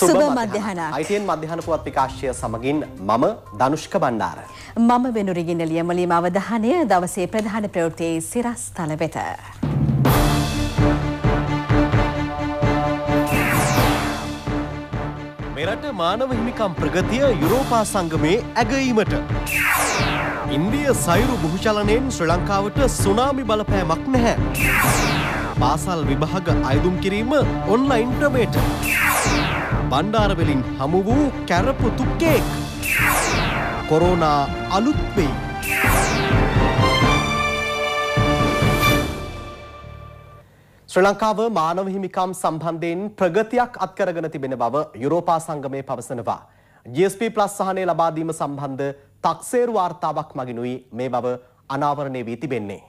සුබ මධ්‍යහනක්. අයිතියෙන් මධ්‍යහන පුවත් විකාශය සමගින් මම ධනුෂ්ක බණ්ඩාර. මම වෙනුරිගින්න ලියමලීම අවධානය දවසේ ප්‍රධාන ප්‍රවෘත්තියේ සිරස්තල වෙත. මෙරට මානව හිමිකම් ප්‍රගතිය යුරෝපා සංගමේ ඇගීමට. ඉන්දිය සෛරු භූෂලනයෙන් ශ්‍රී ලංකාවට සුනාමි බලපෑමක් නැහැ. පාසල් විභාග අයදුම් කිරීම ඔන්ලයින් ක්‍රමයට. බණ්ඩාරවලින් හමු වූ කැරපු තුක්කේක් කොරෝනා අලුත්වෙයි. ශ්‍රී ලංකාව මානව හිමිකම් සම්බන්ධයෙන් ප්‍රගතියක් අත්කරගෙන තිබෙන බව යුරෝපා සංගමය පවසනවා. GSP+ සහනය ලබා දීම සම්බන්ධ තක්සේරු වාර්තාවක් මගිනුයි මේ බව අනාවරණය වී තිබෙන්නේ.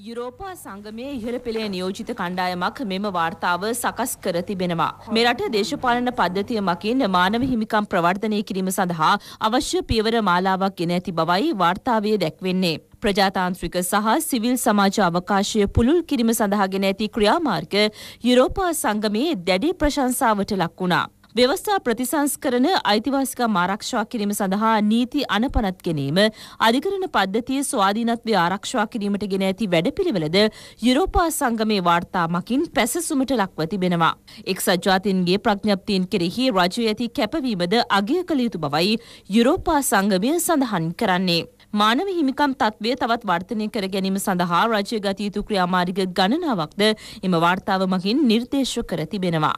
යුරෝපා සංගමයේ ඉහළ පෙළේ නියෝජිත කණ්ඩායමක් මෙම වාර්තාව සකස් කර තිබෙනවා. මෙරට දේශපාලන පද්ධතිය මකින් මානව හිමිකම් ප්‍රවර්ධනය කිරීම සඳහා අවශ්‍ය පියවර මාලාවක් ගෙන ඇති බවයි වාර්තාවේ දැක්වෙන්නේ. ප්‍රජාතාන්ත්‍රික සහ සිවිල් සමාජ අවකාශය පුළුල් කිරීම සඳහා ගෙන ඇති ක්‍රියාමාර්ග යුරෝපා සංගමයේ දැඩි ප්‍රශංසාවට ලක් වුණා. ව්‍යවස්ථා ප්‍රතිසංස්කරණ අයිතිවාසිකම් ආරක්ෂා කිරීම සඳහා නීති අනපනත් ගැනීම අධිකරණ පද්ධතියේ ස්වාධීනත්වය ආරක්ෂා කිරීමට ගෙන ඇති වැඩපිළිවෙලද යුරෝපා සංගමේ වාර්තාමකින් පැසසුමට ලක්ව තිබෙනවා. එක්සත් ජාතීන්ගේ ප්‍රඥප්තියන් කෙරෙහි රජය ඇති කැපවීමද අගය කළ යුතු බවයි යුරෝපා සංගමය සඳහන් කරන්නේ. මානව හිමිකම් තත්ත්වය තවත් වර්ධනය කර ගැනීම සඳහා රජය ගත යුතු ක්‍රියාමාර්ග ගණනාවක්ද එම වාර්තාව මගින් නිර්දේශ කර තිබෙනවා.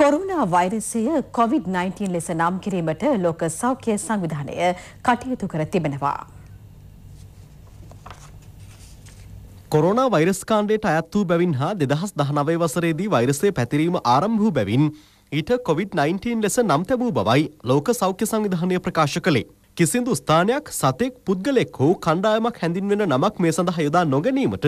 කොරුණා වෛරසය කොවිD-19 ලෙස නම් කිරීමට ලෝක සෞඛ්‍ය සංවිධානය කටයුතු කර තිබෙනවා. කොරෝනා වෛරස් කාණ්ඩයට අයත් වූ බැවින් හා 2019 වසරේදී වෛරසය පැතිරීම ආරම්භ වූ බැවින් ඊට කොවිD-19 ලෙස නම් තැබූ බවයි ලෝක සෞඛ්‍ය සංවිධානය ප්‍රකාශ කළේ. කිසිදු ස්ථානයක් සතෙක් පුද්ගලෙක් හෝ කණ්ඩායමක් හැඳින්වෙන නමක් මේ සඳහා යොදා නොගැනීමට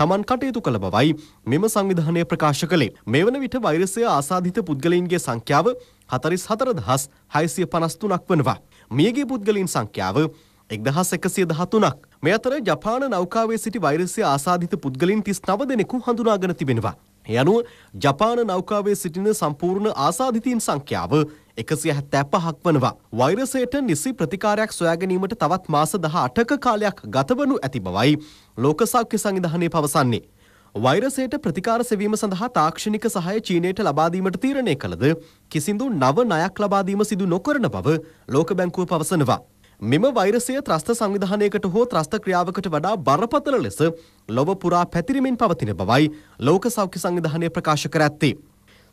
තමන් කටයුතු කළ බවයි මෙම සංවිධානය ප්‍රකාශ කළේ. මේ වන විට වෛරසය ආසාධිත පුද්ගලයින්ගේ සංඛ්‍යාව හතරිස් හතර දහස් හයිසිය පනස්තුනක් වනවා. මියගේ පුද්ගලින් සංඛ්‍යාව එක්දහස් එකසිය දහතුනක්. මෙ අතර ජපාන නෞකාවේ සිටි වෛරසය ආසාධිත පුද්ගලින් තිස් නව දෙනෙකු හඳුනාගෙන තිබෙනවා. යනුව ජපාන නෞකාවේ සිටින සම්පූර්ණ ආසාධිතීන් සංඛ්‍යාව එකසිය හැත්තෑ පහක් වනවා. වෛරසයට නිසි ප්‍රතිකාරයක් සොයාගැනීමට තවත් මාස දහ අටක කාලයක් ගතවනු ඇති බවයි ලෝකසෞඛ්‍ය සංවිධානය පවසන්නේ. වෛරසයට ප්‍රතිකාර සෙවීම සඳහා තාක්ෂණික සහය චීනයට ලබාදීමට තීරණය කළද කිසිදු නව ණයක් ලබාදීම සිදු නොකරන බව ලෝක බැංකුව පවසනවා. මෙම වෛරසය ත්‍රස්ත සංවිධානයකට හෝ ත්‍රස්ත ක්‍රියාවකට වඩා බරපතල ලෙස ලොව පුරා පැතිරිමින් පවතින බවයි ලෝක සෞඛ්‍ය සංවිධානය ප්‍රකාශ කර ඇත්තේ.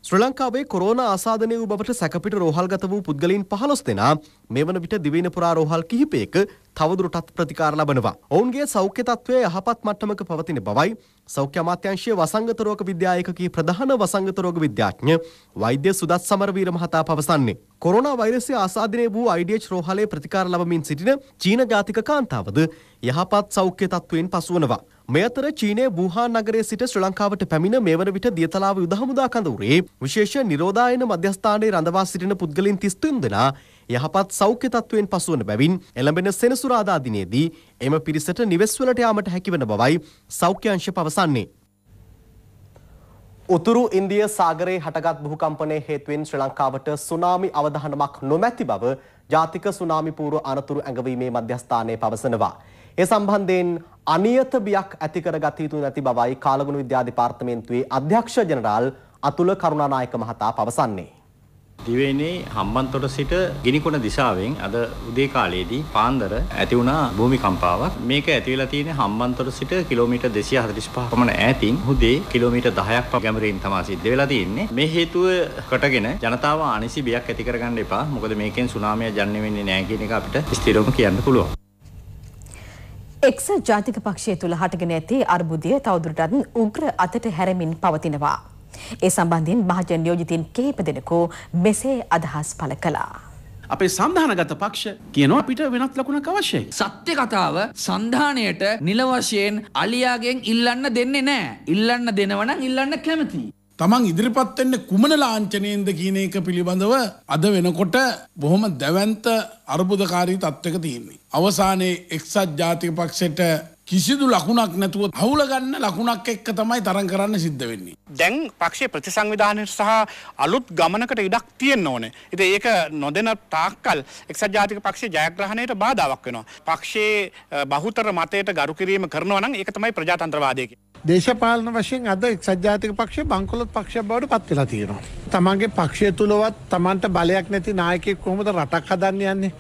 ශ්‍රී ලංකාවේ කොරෝනා ආසාදනය වූ බවට සැකපිට රෝහල්ගත වූ පුද්ගලයින් 15 දෙනා මේ වන විට දිවයින පුරා රෝහල් කිහිපයක තවදුරටත් ප්‍රතිකාර ලබනවා. ඔවුන්ගේ සෞඛ්‍ය තත්ත්වය යහපත් මට්ටමක පවතින බවයි සෞඛ්‍ය අමාත්‍යංශයේ වසංගත රෝග විද්‍යා ඒකකයේ ප්‍රධාන වසංගත රෝග විද්‍යාඥ වෛද්‍ය සුදත් සමරවීර මහතා පවසන්නේ. කොරෝනා වෛරසය ආසාදනය වූ IDH රෝහලේ ප්‍රතිකාර ලබමින් සිටින චීන ජාතික කාන්තාවද යහපත් සෞඛ්‍ය තත්ත්වයෙන් පසුවනවා. මේ අතර චීනය වූහාන් නගරයේ සිට ශ්‍රී ලංකාවට පැමිණ මේ වන විට දියතලාව යුද හමුදා කඳවුරේ විශේෂ නිරෝධායන මධ්‍යස්ථානයේ රඳවා සිටින පුද්ගලින් 33 දෙනා යහපත් සෞඛ්‍ය තත්ත්වයෙන් පසුවන බැවින් එළඹෙන සෙනසුරාදා දිනයේදී එම පිරිසට නිවෙස්වලට යාමට හැකිවන බවයි සෞඛ්‍ය අංශය පවසන්නේ. උතුරු ඉන්දිය සාගරයේ හටගත් භූකම්පනය හේතුවෙන් ශ්‍රී ලංකාවට සුනාමි අවධානමක් නොමැති බව ජාතික සුනාමි පූර්ව අනතුරු ඇඟවීමේ මධ්‍යස්ථානය පවසනවා. ඒ සම්බන්ධයෙන් අනියත බියක් ඇති කර ගත යුතු නැති බවයි කාලගුණ විද්‍යාධිපාර්තමේන්තුවේ අධ්‍යක්ෂ ජනරාල් අතුල කරුණානායක මහතා පවසන්නේ. දිවෙනේ හම්බන්තොට සිට ගිනිකොන දිශාවෙන් අද උදේ කාලයේදී පාන්දර ඇති වුණා භූමිකම්පාවක්. මේක ඇති වෙලා තියෙන්නේ හම්බන්තොට සිට කිලෝමීටර් 245 පමණ ඈතින් හුදේ කිලෝමීටර් 10ක් ගැඹුරින් තමයි සිද්ධ වෙලා තියෙන්නේ. මේ හේතුව කොටගෙන ජනතාව අනිසි බියක් ඇති කරගන්න එපා. මොකද මේකෙන් සුනාමිය ජන්ම වෙන්නේ නැහැ කියන එක අපිට ස්ථිරවම කියන්න පුළුවන්. එක්සත් ජාතික පක්ෂය තුළ හටගෙන ඇති අර්බුදය තවදුරටත් උග්‍ර අතට හැරමින් පවතිනවා. ඒ සම්බන්ධයෙන් මහජන නියෝජිතින් කිහිප දෙනෙකු මෙසේ අදහස් පළ කළා. අපේ සන්ධානගත පක්ෂ කියනවා අපිට වෙනත් ලකුණක් අවශ්‍යයි. සත්‍ය කතාව සන්ධානයට නිල වශයෙන් අලියාගෙන් ඉල්ලන්න දෙන්නේ නැහැ. ඉල්ලන්න දෙනවනම් ඉල්ලන්න කැමතියි. තමන් ඉදිරිපත් වෙන්නේ කුමන ලාංඡනයෙන්ද කියන එක පිළිබඳව අද වෙනකොට බොහොම දැවැන්ත අර්බුදකාරී තත්වයක තියෙන්නේ. අවසානයේ එක්සත් ජාතික පක්ෂයට කිසිදු ලකුණක් නැතුව හවුල ගන්න ලකුණක් එක්ක තමයි තරම් කරන්න සිද්ධ වෙන්නේ. දැන් පක්ෂයේ ප්‍රතිසංවිධානය සහ අලුත් ගමනකට ඉඩක් තියෙන්න ඕනේ. ඉතින් ඒක නොදෙන තාක්කල් එක්සත් ජාතික පක්ෂයේ ජයග්‍රහණයට බාධාවක් වෙනවා. පක්ෂයේ බහුතර මතයට ගරු කිරීම කරනවා නම් ඒක තමයි ප්‍රජාතන්ත්‍රවාදය කියන්නේ. දේශපාලන වශයෙන් අද එක්සජාතික පක්ෂ බංකොලොත් පක්ෂ බවට පත් වෙලා තියෙනවා. තමන්ගේ පක්ෂය තුළවත් තමන්ට බලයක් නැති නායකෙක් කොහොමද රටක් හදන්න යන්නේ.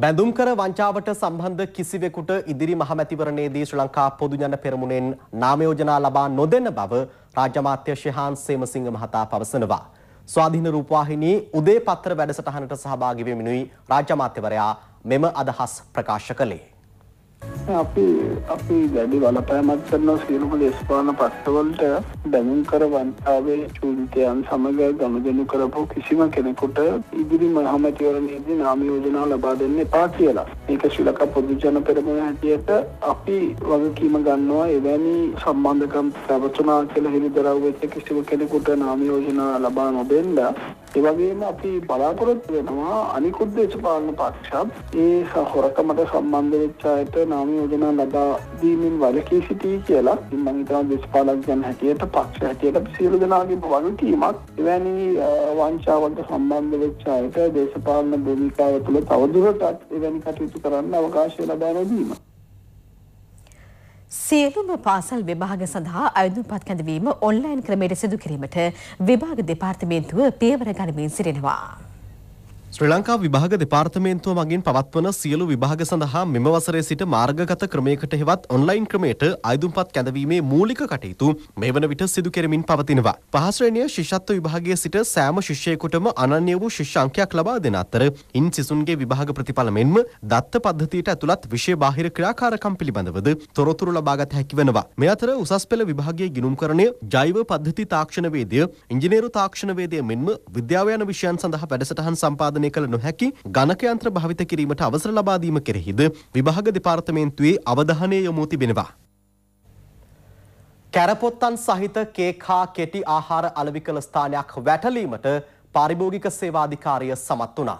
බැඳුම් කර වංචාවට සම්බන්ධ කිසිවෙකුට ඉදිරි මහමැතිවරණයේදී ශ්‍රී ලංකා පොදුජන පෙරමුණෙන් නාමයෝජනා ලබා නොදෙන බව රාජ්‍යමාත්‍ය ශිහාන් සේමසිංහ මහතා පවසනවා. ස්වාධීන රූපවාහිනී උදේ පත්‍ර වැඩසටහනට සහභාගි වෙමිනුයි රාජ්‍යමාත්‍යවරයා මෙම අදහස් ප්‍රකාශ කළේ. අපි අපි දැඩි වලපෑමත් කරනවා සියලුම දේශපාන පක්ෂවලට දැනුම් කර වන්තාවේ චූලිතයන් සමග ගනුදෙනු කරපු කිසිම කෙනෙකුට ඉදිරි මහමැතිවරණයේදී නාම යෝජනා ලබා දෙන්න එපා කියලා. ඒක ශ්‍රී ලංකා පොදු ජන පෙරමුණ හැටියට අපි වගකීම ගන්නවා එවැනි සම්බන්ධකම් පැවතුනා කියලා හෙළිදරව් වෙච්ච කිසිම කෙනෙකුට නාම යෝජනා ලබා නොදෙන්න ඒවගේම අපි බලාපොරොත්තු වෙනවා අනිකුත් දේශපාලන පක්ෂත් ඒ හොරකමට සම්බන්ධ වෙච්ච අයට නාම යෝජනා ලබාදීමෙන් වලකී සිටී කියලා ඉන්මහිතා දෙස්පාලක් ගැන හැටියට පක්ෂ හැටියට සියලු දෙනාගේ වගකීමක් එවැනි වංචාවලට සම්බන්ධ වෙච්චායට දේශපාලන භූමිකාව තුළ තවදුරටත් එවැනි කටයුතු කරන්න අවකාශය ලබා නොදීම. සියලුම පාසල් විභාග සඳහා අයුදුම්පත් කැඳවීම ඔන්ලයින් ක්‍රමයට සිදු කිරීමට විභාග දෙපාර්තමේන්තුව පියවර ගනිමින් සිටිනවා. ශ්‍රී ලංකා විභාග දෙපාර්තමේන්තුව මගින් පවත්වන සියලු විභාග සඳහා මෙම වසරේ සිට මාර්ගගත ක්‍රමයකට හෙවත් ඔන්ලයින් ක්‍රමයට අයදුම්පත් කැඳවීමේ මූලික කටයුතු මේ වන විට සිදු කෙරමින් පවතිනවා. පහශ්‍රේණිය ශිෂත්ව විභාගයේ සිට සෑම ශිෂ්‍යයෙකුටම අනන්‍ය වූ ශිෂ්‍ය අංකයක් ලබා දෙන අතර ඉන් සිසුන්ගේ විභාග ප්‍රතිඵල මෙන්ම දත්ත පද්ධතියට ඇතුළත් විෂය බාහිර ක්‍රියාකාරකම් පිළිබඳවද තොරතුරු ලබාගත හැකි වෙනවා. මේ අතර උසස් පෙළ විභාගයේ ගිණුම්කරණය ජෛව පද්ධති තාක්ෂණවේදය, ඉංජිනේරු තාක්ෂණවේදය මෙන්ම විද්‍යාව යන විෂයන් සඳහා වැඩසටහන් සම්පාදනය නිෂ්පාදනය කළ නොහැකි ගණක යන්ත්‍ර භාවිත කිරීමට අවසර ලබා දීම කෙරෙහිද විභාග දෙපාර්තමේන්තුවේ අවධානය යොමු තිබෙනවා. කැරපොත්තන් සහිත කේක් හා කෙටි ආහාර අලෙවි කළ ස්ථානයක් වැටලීමට පාරිභෝගික සේවාධිකාරිය සමත් වුණා.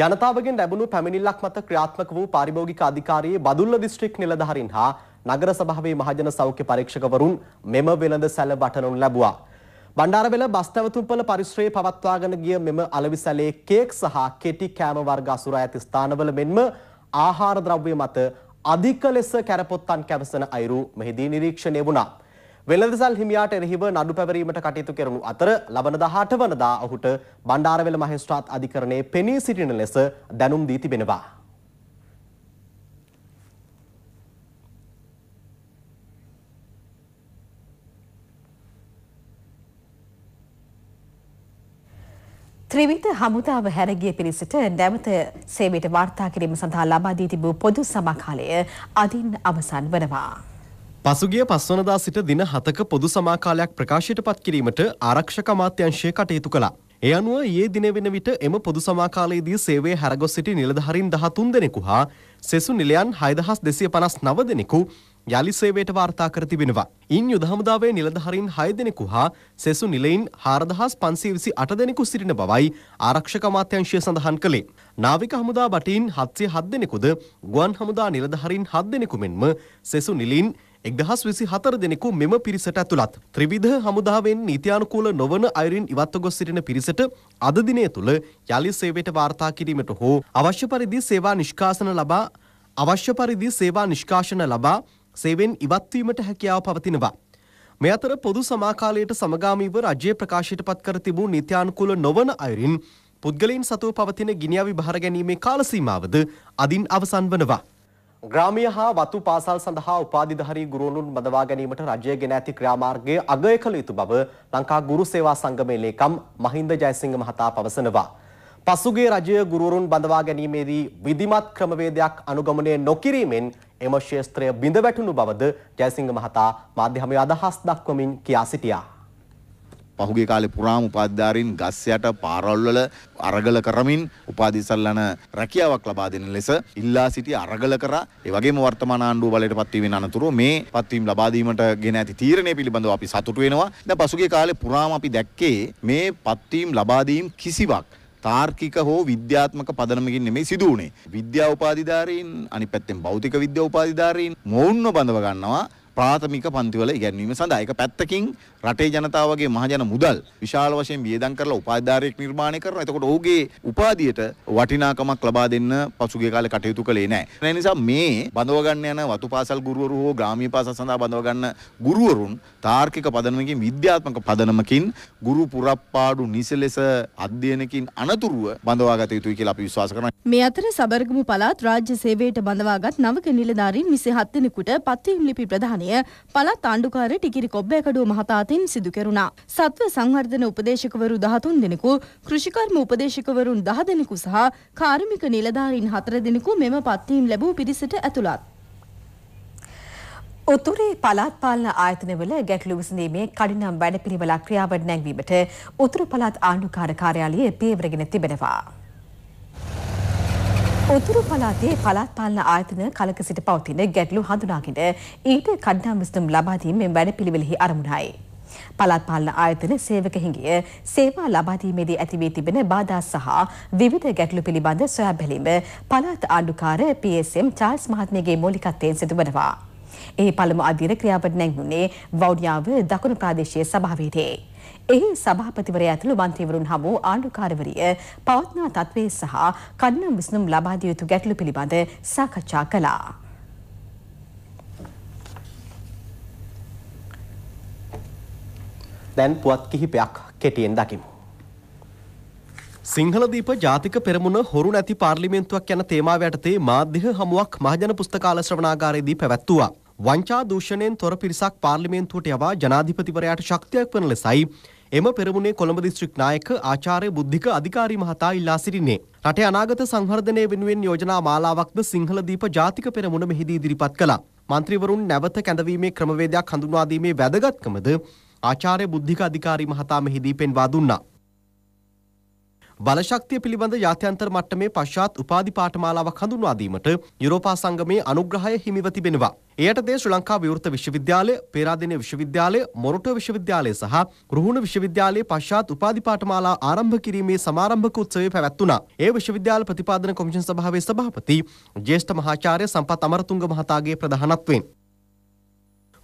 ජනතාවගෙන් ලැබුණු පැමිණිල්ලක් මත ක්‍රියාත්මක වූ පාරිභෝගික අධිකාරියේ බදුල්ල දිස්ත්‍රික් නිලධාරීන් හා නගර සභාවේ මහජන සෞඛ්‍ය පරීක්ෂකවරුන් මෙම වෙළඳ සැල බටනුන් ලැබුවා. බණ්ඩාරවෙල බස්තැවතුම්පල පරිශ්‍රයේ පවත්වාගෙන ගිය මෙම අලවිසැලේ කේක් සහ කෙටි කෑම වර්ග අසුර ඇති ස්ථානවල මෙන්ම ආහාර ද්‍රව්‍ය මත අධික ලෙස කැරපොත්තන් කැවසන අයුරු මෙහිදී නිරීක්ෂණය වුණා. වෙළඳසල් හිමියාට එරෙහිව නඩු පැවරීමට කටයුතු කරනු අතර ලබන 18 වනදා ඔහුට බණ්ඩාරවෙල මහේස්ත්‍රාත් අධිකරණයේ පෙනී සිටින ලෙස දැනුම් දී තිබෙනවා. ත්‍රිවිධ හමුදාව හැරගිය පිරිසට නැවත සේවයට වාර්තා කිරීම සඳහා ලබා දී තිබූ පොදු සමාකාලය අදින් අවසන් වනවා. පසුගිය පස්වනදා සිට දින හතක පොදු සමාකාලයක් ප්‍රකාශයට පත් කිරීමට ආරක්ෂක අමාත්‍යංශය කටයුතු කළා. ඒ අනුව ඊයේ දින වෙන විට එම පොදු සමාකාලයේදී සේවයේ හැරගොස් සිටි නිලධාරීන් 13 දෙනෙකු හා සෙසු නිලයන් 6259 දෙනෙකු යළි සේවයට වාර්තා කර තිබෙනවා. ඉන් යුද හමුදාවේ නිලධහරින් හය දෙනෙකු හා සෙසු නිලයින් හාරදහස් පන්සේ විසි අට දෙනෙකු සිටින බවයි ආරක්ෂක අමාත්‍යංශය සඳහන් කළේ. නාවික හමුදා බටීන් හත්සේ හත් දෙනෙකුද ගුවන් හමුදා නිලධහරින් හත් දෙනෙකු මෙන්ම සෙසු නිලින් එක්දහස් විසි හතර දෙනෙකු මෙම පිරිසට ඇතුළත්. ත්‍රිවිධ හමුදාවෙන් නීතියානුකූල නොවන අයුරින් ඉවත්ව ගොස් සිටින පිරිසට අද දිනය තුළ යළි සේවයට වාර්තා කිරීමට හෝ අවශ්‍ය පරිදි සේවා නිෂ්කාසන ලබා අවශ්‍ය පරිදි සේවා නිෂ්කාශන ලබා සේවෙන් ඉවත්වීමට හැකියාව පවතිනවා. මේ අතර පොදු සමාකාලයට සමගාමීව රජයේ ප්‍රකාශයට පත් කර තිබූ නීත්‍යානුකූල නොවන අයරින් පුද්ගලයින් සතුව පවතින ගිනියවි භාර ගැනීමේ කාලසීමාවද අදින් අවසන් වනවා. ග්‍රාමීය හා වතු පාසල් සඳහා උපාධිධාරී ගුරුවරුන් බඳවා ගැනීමට රජය ගෙන ඇති ක්‍රියාමාර්ගය අගය කළ යුතු බව ලංකා ගුරු සේවා සංගමේ ලේකම් මහින්ද ජයසිංහ මහතා පවසනවා. පසුගේ රජය ගුරුවරුන් බඳවා ගැනීමේදී විධිමත් ක්‍රමවේදයක් අනුගමනය නොකිරීමෙන් එම ශේත්‍රය බිඳ වැටුණු බවද ජයසිංහ මහතා මාධ්‍යමය අදහස් දක්වමින් කියා සිටියා. පහුගේ කාලේ පුරාම උපාධිධාරීන් ගස් යට පාරවල්වල අරගල කරමින් උපාධිසල්ලන රැකියාවක් ලබා දෙන ලෙස ඉල්ලා සිටි අරගල කරා ඒ වගේම වර්තමාන ආණ්ඩුව බලයට පත්වීමෙන් අනතුරුව මේ පත්වීම ලබා දීමට ගෙන ඇති තීරණය පිළිබඳව අපි සතුටු වෙනවා. දැන් පසුගිය කාලේ පුරාම අපි දැක්කේ මේ පත්වීම ලබා දීම් කිසිවක් තාර්කික හෝ විද්‍යාත්මක පදනමකින් නෙමෙයි සිදු වුනේ. විද්‍යා උපාධිධාරීන් අනිත් පැත්තෙන් භෞතික විද්‍යා උපාධිධාරීන් මොවුන්ව බඳව ගන්නවා ප්‍රාථමික පන්තිවල ඉගැන්වීම සඳහා. ඒක පැත්තකින් රටේ ජනතාවගේ මහජන මුදල් විශාල වශයෙන් වියදම් කරලා උපාධිධාරයෙක් නිර්මාණය කරනවා. එතකොට ඔහුගේ උපාධියට වටිනාකමක් ලබා දෙන්න පසුගිය කාලේ කටයුතු කළේ නැහැ. ඒ නිසා මේ බඳව ගන්න යන වතු පාසල් ගුරුවරු හෝ ග්‍රාමීය පාසල් සඳහා බඳව ගන්න ගුරුවරුන් තාර්කික පදනමකින් විද්‍යාත්මක පදනමකින් ගුරු පුරප්පාඩු නිසලෙස අධ්‍යයනකින් අනතුරුව බඳවා ගත යුතුයි කියලා අපි විශ්වාස කරනවා. මේ අතර සබර්ගමු පළාත් රාජ්‍ය සේවයට බඳවාගත් නවක නිලධාරීන් 27 දෙනෙකුට පත්වීම් ලිපි ප්‍රදානය පළාත් ආණ්ඩුකාර ටිකිරි කොබ්බෑකඩුව මහතාට අතින් සිදු කෙරුණා. සත්ව සංවර්ධන උපදේශකවරු 13 දෙනෙකු, කෘෂිකර්ම උපදේශකවරුන් 10 දෙනෙකු සහ කාර්මික නිලධාරීන් 4 දෙනෙකු මෙම පත්වීම් ලැබූ පිරිසට ඇතුළත්. උතුරේ පළාත් පාලන ආයතනවල ගැටලු විසඳීමේ කඩිනම් වැඩපිළිවෙලක් ක්‍රියාවට නැංවීමට උතුරු පළාත් ආණ්ඩුකාර කාර්යාලයේ පියවරගෙන තිබෙනවා. උතුරු පළාතේ පළාත් පාලන ආයතන කලක සිට පවතින ගැටලු හඳුනාගෙන ඊට කඩිනම් විසඳුම් ලබා දීමේ වැඩපිළිවෙලෙහි අරමුණයි. පළාත් පාලන ආයතන සේවක හිඟිය සේවා ලබා දීමේදී ඇති වී තිබෙන බාධා සහ විවිධ ගැටලු පිළිබඳ සොයා බැලීම පළාත් ආණ්ඩුකාර PSM චාල්ස් මහත්මියගේ මූලිකත්වයෙන් සිදුවනවා. එහි පළමු අදියර ක්‍රියාවට නැංගුණේ වවුනියාව දකුණු ප්‍රාදේශීය සභාවේදී. එහි සභාපතිවරයා ඇතුළු මන්ත්‍රීවරුන් හමු ආණ්ඩුකාරවරිය පවත්නා තත්ත්වයේ සහ කන්නම් විසඳුම් ලබා දිය යුතු ගැටලු පිළිබඳ සාකච්ඡා කළා. දැන් පුවත් කිහිපයක් කෙටියෙන් දකිමු. සිංහලදීප ජාතික පෙරමුණ හොරු නැති පාර්ලිමේන්තුවක් යන තේමාව යටතේ මාධ්‍ය හමුවක් මහජන පුස්තකාල ශ්‍රවණාගාරයේදී පැවැත්වුවා. වංචා දූෂණයෙන් තොර පිරිසක් පාර්ලිමේන්තුවට යවා ජනාධිපතිවරයාට ශක්තියක් වන ලෙසයි එම පෙරමුණේ කොළඹ දිස්ත්‍රික් නායක ආචාර්ය බුද්ධික අධිකාරී මහතා ඉල්ලා සිටින්නේ. රටේ අනාගත සංවර්ධනය වෙනුවෙන් යෝජනා මාලාවක්ද සිංහලදීප ජාතික පෙරමුණ මෙහිදී ඉදිරිපත් කළා. මන්ත්‍රීවරුන් නැවත කැඳවීමේ ක්‍රමවේදයක් හඳුන්වා දීමේ වැදගත්කමද ආචාර්ය බුද්ධික අධිකාරී මහතා මෙහිදී පෙන්වා දුන්නා. බලශක්තිය පිළිබඳ ජාත්‍යන්තර මට්ටමේ පශ්චාත් උපාධි පාඨමාලාවක් හඳුන්වා දීමට යුරෝපා සංගමයේ අනුග්‍රහය හිමිව තිබෙනවා. එයට දේ ශ්‍රී ලංකා විවෘත විශ්වවිද්‍යාලය, පේරාදෙණිය විශ්වවිද්‍යාලය, මොරටුව විශ්වවිද්‍යාලය සහ රුහුණු විශ්වවිද්‍යාලයේ පශ්චාත් උපාධි පාඨමාලා ආරම්භ කිරීමේ සමාරම්භක උත්සවය පැවැත්වුණා. ඒ විශ්වවිද්‍යාල ප්‍රතිපාදන කොමිෂන් සභාවේ සභාපති ජ්‍යෙෂ්ඨ මහාචාර්ය සම්පත් අමරතුංග මහතාගේ ප්‍රධානත්වයෙන්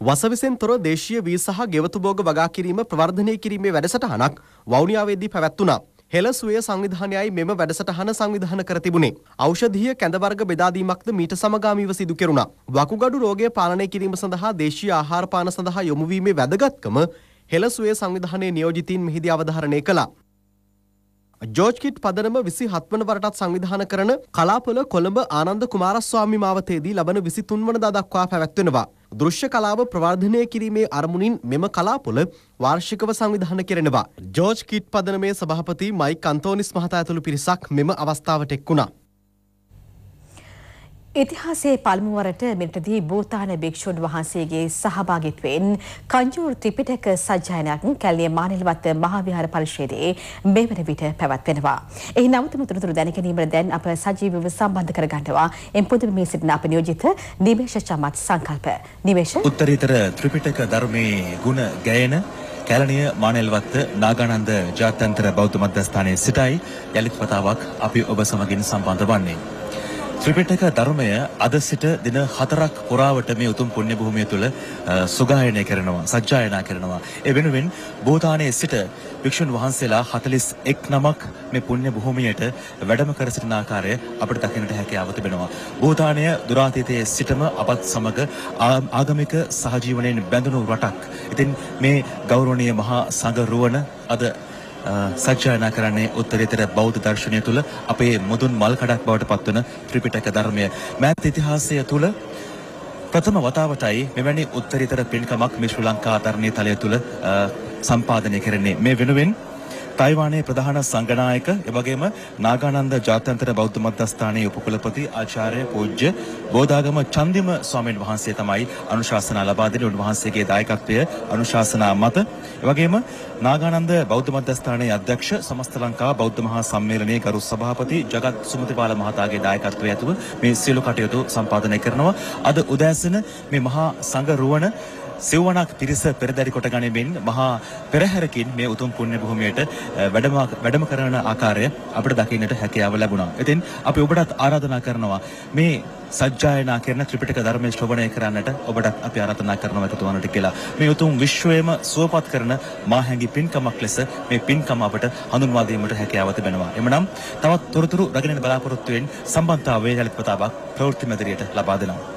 වසවිසෙන් තොර දේශීය වී සහ ගෙවතුභෝග වගා කිරීම ප්‍රවර්ධනය කිරීමේ වැඩසටහනක් වවුනියාවේදී පැවැත්වුණා. හෙළ සුවේ සංවිධානයයි මෙම වැඩසටහන සංවිධාන කර තිබුණේ. ඖෂධීය කැඳ වර්ග බෙදා දීමක්ද මීට සමගාමීව සිදු කෙරුණා. වකුගඩු රෝගය පාලනය කිරීම සඳහා දේශීය ආහාර පාන සඳහා යොමු වීමේ වැදගත්කම හෙළ සුවේ සංවිධානයේ නියෝජිතීන් මෙහිදී අවධාරණය කළා. ජෝජ්කිට් පදනම විසි හත්වන වරටත් සංවිධාන කරන කලාපොල කොළඹ ආනන්ද කුමාරස්වාමි මාවතයේදී ලබන විසි තුන්වන දක්වා පැවැත්වෙනවා. දෘශ්‍ය කලාව ප්‍රවර්ධනය කිරීමේ අරමුණින් මෙම කලාපොල වාර්ෂිකව සංවිධාන කෙරෙනවා. ජෝර්ජ් කිට් පදනමේ සභාපති මයික් අන්තෝනිස් මහතා ඇතුළු පිරිසක් මෙම අවස්ථාවට එක් වුණා. ඉතිහාසයේ පළමුවරට මෙරටදී භූතාන භික්ෂූන් වහන්සේගේ සහභාගිත්වයෙන් කංජූර් ත්‍රිපිටක සජ්ජායනයක් කැල්ලිය මානෙල්වත්ත මහාවිහාර පරිශ්‍රයේදී මෙවන විට පැවැත්වෙනවා. එහි නවතම තුනතුරු දැනගැනීමට දැන් අප සජීවව සම්බන්ධ කරගන්නවා. එම් පුදුම මේ සිටින අප නියෝජිත නිමේෂ චමත් සංකල්ප. නිමේෂ උත්තරීතර ත්‍රිපිටක ධර්මයේ ගුණ ගැයෙන කැලණිය මානෙල්වත්ත නාගානන්ද ජාත්‍යන්තර බෞද්ධ මධ්‍යස්ථානයේ සිටයි යලිත් වතාවක් අපි ඔබ සමගින් සම්බන්ධ වන්නේ. ත්‍රිපිටක ධර්මය අද සිට දින හතරක් පුරාවට මේ උතුම් පුණ්‍ය භූමිය තුළ සුගායනය කරනවා සජ්ජායනා කරනවා ඒ වෙනුවෙන් බෝතානයේ සිට වික්ෂුන් වහන්සේලා 41 නමක් මේ පුණ්‍ය භූමියට වැඩම කර සිටින ආකාරය අපට දකින්නට හැකියාව තිබෙනවා බෝතානය දුරාතීතයේ සිටම අපත් සමග ආගමික සහජීවනයෙන් බැඳුණු රටක් ඉතින් මේ ගෞරවනීය මහා සංඝ රුවන අද සජ්ජායනා කරන්නේ උත්තරීතර බෞද්ධ දර්ශනය තුළ අපේ මුදුන් මල් කඩක් බවට පත්වන ත්‍රිපිටක ධර්මය. මෑත ඉතිහාසය තුළ ප්‍රථම වතාවටයි මෙවැනි උත්තරීතර පින්කමක් මේ ශ්‍රී ලංකා ආදරණීය තලය තුළ සම්පාදනය කරන්නේ. මේ වෙනුවෙන් තයිවානයේ ප්‍රධාන සංගනායක එවැගේම නාගානන්ද ජාත්‍යන්තර බෞද්ධ මධ්‍යස්ථානයේ උපකුලපති ආචාර්ය පූජ්‍ය බෝධාගම චන්දිම ස්වාමීන් වහන්සේ තමයි අනුශාසනා ලබා දෙන උන්වහන්සේගේ දායකත්වය අනුශාසනා මත එවැගේම නාගානන්ද බෞද්ධ මධ්‍යස්ථානයේ අධ්‍යක්ෂ සමස්ත ලංකා බෞද්ධ මහා සම්මේලනයේ ගරු සභාපති ජගත් සුමතිපාල මහතාගේ දායකත්වය ඇතුළු මේ සියලු කටයුතු සම්පාදනය කරනවා අද උදෑසන මේ මහා සංඝ රුවන සිව්වණක් පිරිස පෙරදරි කොට ගනිමින් මහා පෙරහැරකින් මේ උතුම් පුණ්‍ය භූමියට වැඩම වැඩම කරන ආකාරය අපිට දකින්නට හැකියාව ලැබුණා. ඉතින් අපි ඔබටත් ආරාධනා කරනවා මේ සජ්ජායනා කරන ත්‍රිපිටක ධර්මයේ ශ්‍රවණය කරන්නට ඔබටත් අපි ආරාධනා කරනවා එකතු වන්නට කියලා. මේ උතුම් විශ්වයේම සුවපත් කරන මාහැඟි පින්කමක් ලෙස මේ පින්කම අපට හඳුන්වා දීමට හැකියාව තිබෙනවා. එමනම් තවත් තොරතුරු රැගෙන බලාපොරොත්තු වෙන සම්බන්ධතා වේදලිත පතාවක් ප්‍රවෘත්ති මැදිරියට ලබා දෙනවා.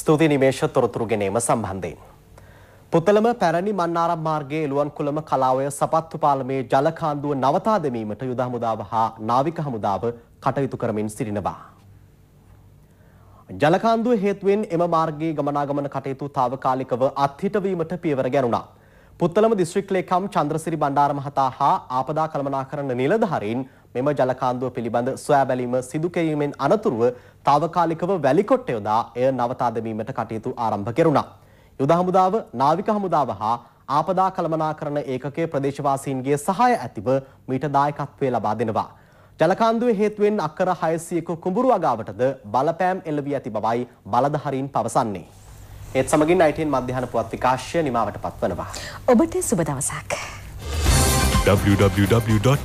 ස්තුති නිමේෂ තොරතුරු ගෙනීම සම්බන්ධයෙන්. පුතලම පැරණි මන්නාරම් මාර්ගයේ එළුවන්කුලම කලාවය සපත්තු පාලමේ ජලකාන්දුව නවතා දැමීමට යුද හමුදාව හා නාවික හමුදාව කටයුතු කරමින් සිටිනවා. ජලකාන්දුව හේතුවෙන් එම මාර්ගයේ ගමනාගමන කටයුතු తాවකාලිකව අත්හිටවීමට පියවර ගැනුණා. පුත්තලම දිස්ත්‍රික් ලේකම් චන්ද්‍රසිරි බණ්ඩාර මහතා හා ආපදා කළමනාකරන නිලධාරීන් මෙම ජලකාන්දුව පිළිබඳ සොයා බැලීම සිදු කිරීමෙන් අනතුරුව తాවකාලිකව වැලිකොට්ට යොදා එය නවතා දැමීමට කටයුතු ආරම්භ කෙරුණා. යුද හමුදාව, නාවික හමුදාව හා ආපදා කළමනාකරණ ඒකකයේ ප්‍රදේශවාසීන්ගේ සහාය ඇතිව මීට දායකත්වය ලබා දෙනවා. ජලකාන්දුවේ හේතුවෙන් අක්කර 600ක කුඹුරු අගාවටද බලපෑම් එල්ල වී ඇති බවයි බලධාරීන් පවසන්නේ. ඒත් සමගින් ITN මධ්‍යහන පුවත් විකාශය නිමාවට පත්වනවා. ඔබට සුබ දවසක්. www.ipnnews.lk.